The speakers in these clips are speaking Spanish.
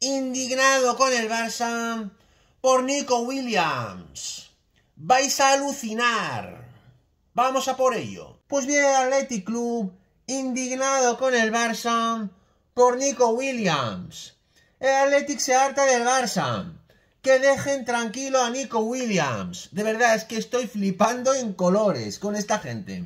indignado con el Barça por Nico Williams. Vais a alucinar. Vamos a por ello. Pues bien, el Athletic Club indignado con el Barça por Nico Williams. El Athletic se harta del Barça. Que dejen tranquilo a Nico Williams. De verdad es que estoy flipando en colores con esta gente.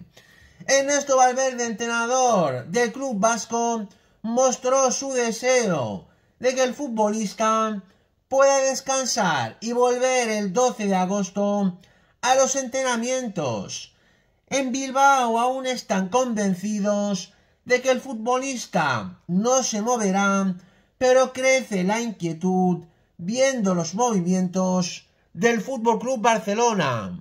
Ernesto Valverde, entrenador del club vasco, mostró su deseo de que el futbolista pueda descansar y volver el 12 de agosto a los entrenamientos. En Bilbao aún están convencidos de que el futbolista no se moverá, pero crece la inquietud viendo los movimientos del Fútbol Club Barcelona.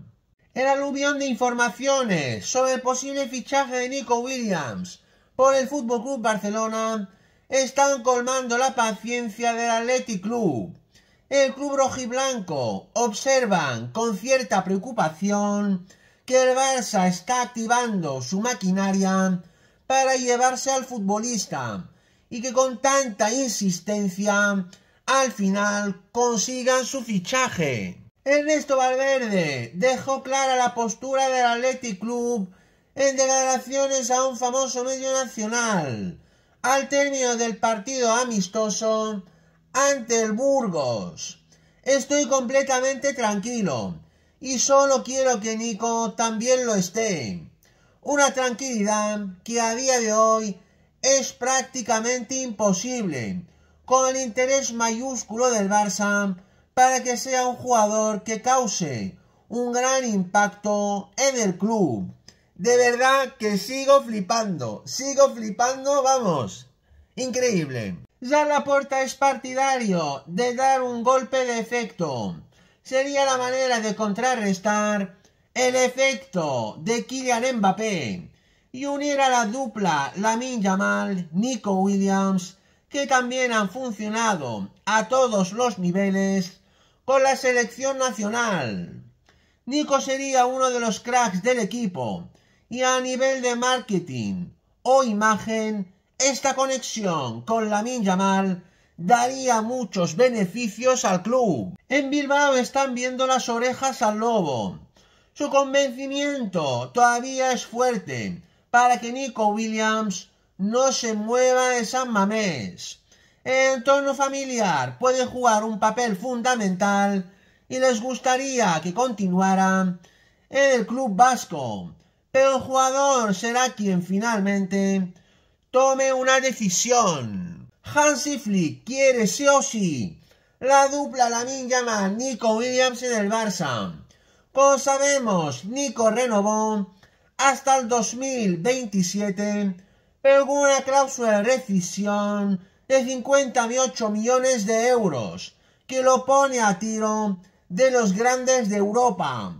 El aluvión de informaciones sobre el posible fichaje de Nico Williams por el Fútbol Club Barcelona están colmando la paciencia del Athletic Club. El club rojiblanco observan con cierta preocupación que el Barça está activando su maquinaria para llevarse al futbolista y que con tanta insistencia al final consigan su fichaje. Ernesto Valverde dejó clara la postura del Athletic Club en declaraciones a un famoso medio nacional, al término del partido amistoso ante el Burgos. Estoy completamente tranquilo y solo quiero que Nico también lo esté. Una tranquilidad que a día de hoy es prácticamente imposible con el interés mayúsculo del Barça para que sea un jugador que cause un gran impacto en el club. De verdad que sigo flipando, sigo flipando, vamos. Increíble. Ya la puerta es partidario de dar un golpe de efecto. Sería la manera de contrarrestar el efecto de Kylian Mbappé y unir a la dupla Lamin Yamal, Nico Williams, que también han funcionado a todos los niveles con la selección nacional. Nico sería uno de los cracks del equipo y a nivel de marketing o imagen, esta conexión con la la Mal daría muchos beneficios al club. En Bilbao están viendo las orejas al lobo. Su convencimiento todavía es fuerte para que Nico Williams no se mueva de San Mamés. El entorno familiar puede jugar un papel fundamental y les gustaría que continuara en el club vasco el jugador será quien finalmente tome una decisión. Hansi Flick quiere sí o sí la dupla la llama Nico Williams en el Barça. Como sabemos, Nico renovó hasta el 2027, pero una cláusula de rescisión de 58 millones de euros, que lo pone a tiro de los grandes de Europa.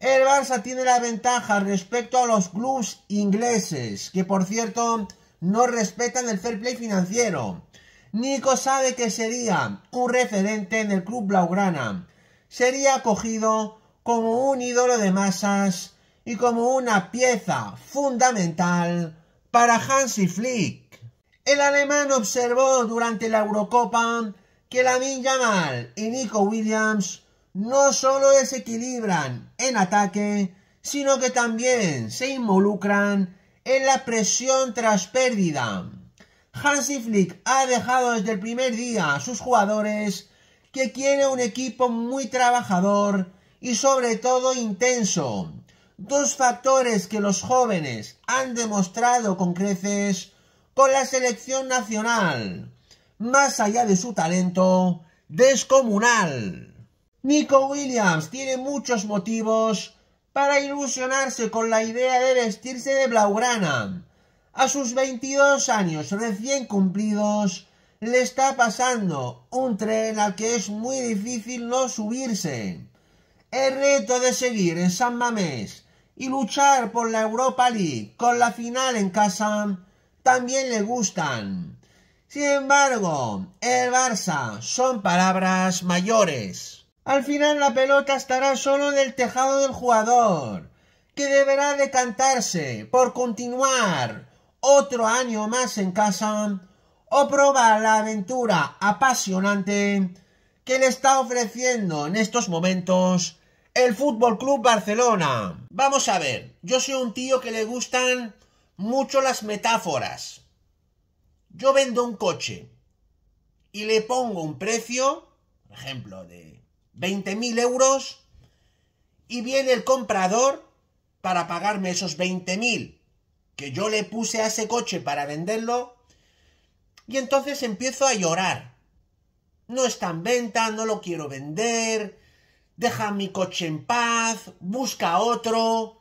El Barça tiene la ventaja respecto a los clubes ingleses, que por cierto no respetan el fair play financiero. Nico sabe que sería un referente en el club blaugrana. Sería acogido como un ídolo de masas y como una pieza fundamental para Hansi Flick. El alemán observó durante la Eurocopa que Lamin Yamal y Nico Williams no solo desequilibran en ataque, sino que también se involucran en la presión tras pérdida. Hansi Flick ha dejado desde el primer día a sus jugadores que quiere un equipo muy trabajador y sobre todo intenso. Dos factores que los jóvenes han demostrado con creces con la selección nacional, más allá de su talento descomunal. Nico Williams tiene muchos motivos para ilusionarse con la idea de vestirse de Blaugrana. A sus 22 años recién cumplidos, le está pasando un tren al que es muy difícil no subirse. El reto de seguir en San Mamés y luchar por la Europa League con la final en casa también le gustan. Sin embargo, el Barça son palabras mayores. Al final la pelota estará solo en el tejado del jugador, que deberá decantarse por continuar otro año más en casa o probar la aventura apasionante que le está ofreciendo en estos momentos el Fútbol Club Barcelona. Vamos a ver, yo soy un tío que le gustan mucho las metáforas. Yo vendo un coche y le pongo un precio, por ejemplo, de 20.000 euros y viene el comprador para pagarme esos 20.000 que yo le puse a ese coche para venderlo y entonces empiezo a llorar. No está en venta, no lo quiero vender, deja mi coche en paz, busca otro.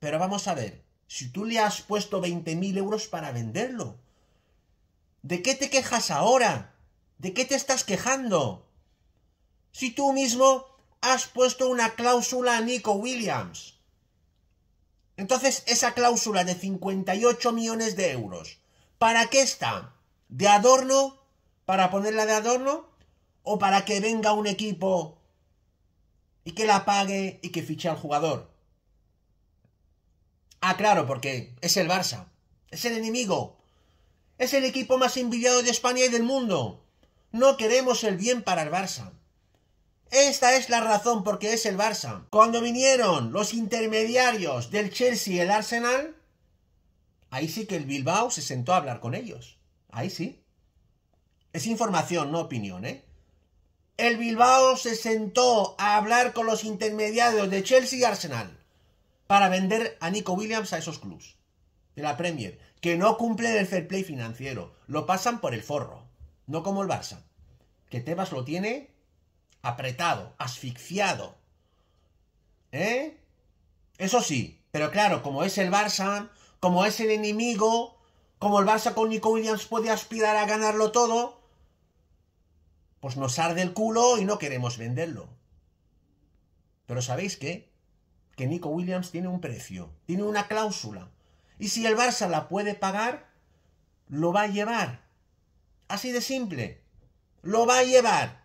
Pero vamos a ver, si tú le has puesto 20.000 euros para venderlo, ¿de qué te quejas ahora? ¿De qué te estás quejando? si tú mismo has puesto una cláusula a Nico Williams? Entonces, esa cláusula de 58 millones de euros, ¿para qué está? ¿De adorno? ¿Para ponerla de adorno? ¿O para que venga un equipo y que la pague y que fiche al jugador? Ah, claro, porque es el Barça. Es el enemigo. Es el equipo más envidiado de España y del mundo. No queremos el bien para el Barça. Esta es la razón porque es el Barça. Cuando vinieron los intermediarios del Chelsea y el Arsenal, ahí sí que el Bilbao se sentó a hablar con ellos. Ahí sí. Es información, no opinión, ¿eh? El Bilbao se sentó a hablar con los intermediarios de Chelsea y Arsenal para vender a Nico Williams a esos clubs. de la Premier que no cumplen el fair play financiero. Lo pasan por el forro. No como el Barça. Que Tebas lo tiene apretado, asfixiado. ¿Eh? Eso sí, pero claro, como es el Barça, como es el enemigo, como el Barça con Nico Williams puede aspirar a ganarlo todo, pues nos arde el culo y no queremos venderlo. Pero ¿sabéis qué? Que Nico Williams tiene un precio, tiene una cláusula. Y si el Barça la puede pagar, lo va a llevar. Así de simple. Lo va a llevar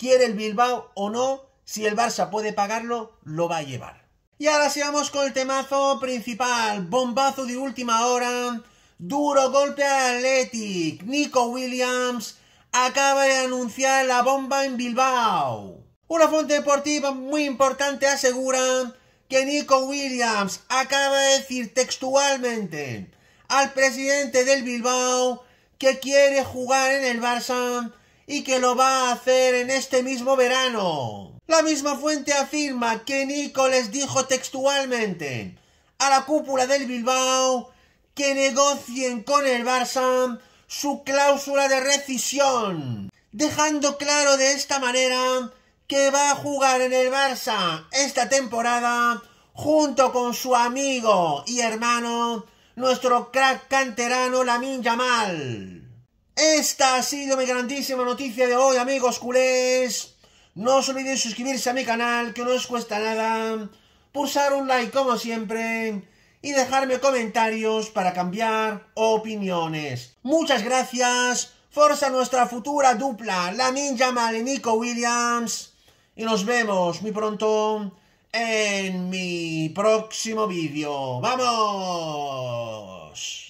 quiere el Bilbao o no, si el Barça puede pagarlo, lo va a llevar. Y ahora sigamos con el temazo principal, bombazo de última hora, duro golpe al Athletic, Nico Williams acaba de anunciar la bomba en Bilbao. Una fuente deportiva muy importante asegura que Nico Williams acaba de decir textualmente al presidente del Bilbao que quiere jugar en el Barça y que lo va a hacer en este mismo verano. La misma fuente afirma que Nico les dijo textualmente a la cúpula del Bilbao que negocien con el Barça su cláusula de rescisión, dejando claro de esta manera que va a jugar en el Barça esta temporada junto con su amigo y hermano, nuestro crack canterano Lamin Yamal. Esta ha sido mi grandísima noticia de hoy, amigos culés. No os olvidéis suscribirse a mi canal, que no os cuesta nada. Pulsar un like como siempre. Y dejarme comentarios para cambiar opiniones. Muchas gracias. Forza nuestra futura dupla, la Ninja Mal Nico Williams. Y nos vemos muy pronto en mi próximo vídeo. ¡Vamos!